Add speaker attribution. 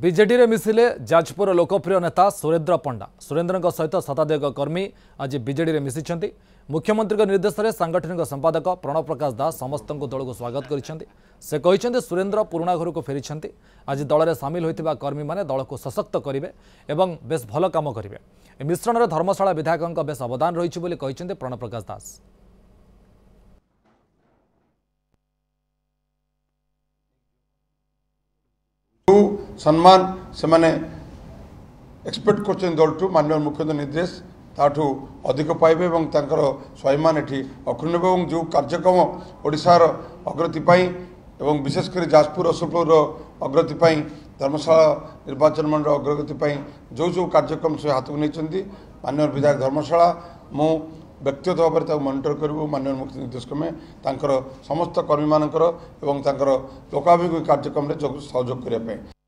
Speaker 1: ବିଜେଡ଼ିରେ ମିଶିଲେ ଯାଜପୁରର ଲୋକପ୍ରିୟ ନେତା ସୁରେନ୍ଦ୍ର ପଣ୍ଡା ସୁରେନ୍ଦ୍ରଙ୍କ ସହିତ ଶତାଧିକ କର୍ମୀ ଆଜି ବିଜେଡ଼ିରେ ମିଶିଛନ୍ତି ମୁଖ୍ୟମନ୍ତ୍ରୀଙ୍କ ନିର୍ଦ୍ଦେଶରେ ସାଙ୍ଗଠନିକ ସମ୍ପାଦକ ପ୍ରଣବପ୍ରକାଶ ଦାସ ସମସ୍ତଙ୍କୁ ଦଳକୁ ସ୍ୱାଗତ କରିଛନ୍ତି ସେ କହିଛନ୍ତି ସୁରେନ୍ଦ୍ର ପୁରୁଣା ଘରକୁ ଫେରିଛନ୍ତି ଆଜି ଦଳରେ ସାମିଲ ହୋଇଥିବା କର୍ମୀମାନେ ଦଳକୁ ସଶକ୍ତ କରିବେ ଏବଂ ବେଶ୍ ଭଲ କାମ କରିବେ ଏ ମିଶ୍ରଣରେ ଧର୍ମଶାଳା ବିଧାୟକଙ୍କ ବେଶ୍ ଅବଦାନ ରହିଛି ବୋଲି କହିଛନ୍ତି ପ୍ରଣବପ୍ରକାଶ ଦାସ
Speaker 2: ଯେଉଁ ସମ୍ମାନ ସେମାନେ ଏକ୍ସପେକ୍ଟ କରୁଛନ୍ତି ଦଳଠୁ ମାନ୍ୟ ମୁଖ୍ୟମନ୍ତ୍ରୀ ନିର୍ଦ୍ଦେଶ ତାଠୁ ଅଧିକ ପାଇବେ ଏବଂ ତାଙ୍କର ସ୍ୱାଭିମାନ ଏଠି ଅକ୍ଷୁଣ୍ଣ ହେବ ଏବଂ ଯେଉଁ କାର୍ଯ୍ୟକ୍ରମ ଓଡ଼ିଶାର ଅଗ୍ରଗତି ପାଇଁ ଏବଂ ବିଶେଷ କରି ଯାଜପୁର ରସପୁରର ଅଗ୍ରଗତି ପାଇଁ ଧର୍ମଶାଳା ନିର୍ବାଚନ ମଣ୍ଡଳ ଅଗ୍ରଗତି ପାଇଁ ଯେଉଁ ଯେଉଁ କାର୍ଯ୍ୟକ୍ରମ ସେ ହାତକୁ ନେଇଛନ୍ତି ମାନ୍ୟ ବିଧାୟକ ଧର୍ମଶାଳା ମୁଁ ବ୍ୟକ୍ତିଗତ ଭାବରେ ତାକୁ ମନିଟର କରିବୁ ମାନ୍ୟ ମୁଖ୍ୟ ନିର୍ଦ୍ଦେଶ କ୍ରମେ ତାଙ୍କର ସମସ୍ତ କର୍ମୀମାନଙ୍କର ଏବଂ ତାଙ୍କର ଲୋକାଭିମୁଖୀ କାର୍ଯ୍ୟକ୍ରମରେ ସହଯୋଗ କରିବା ପାଇଁ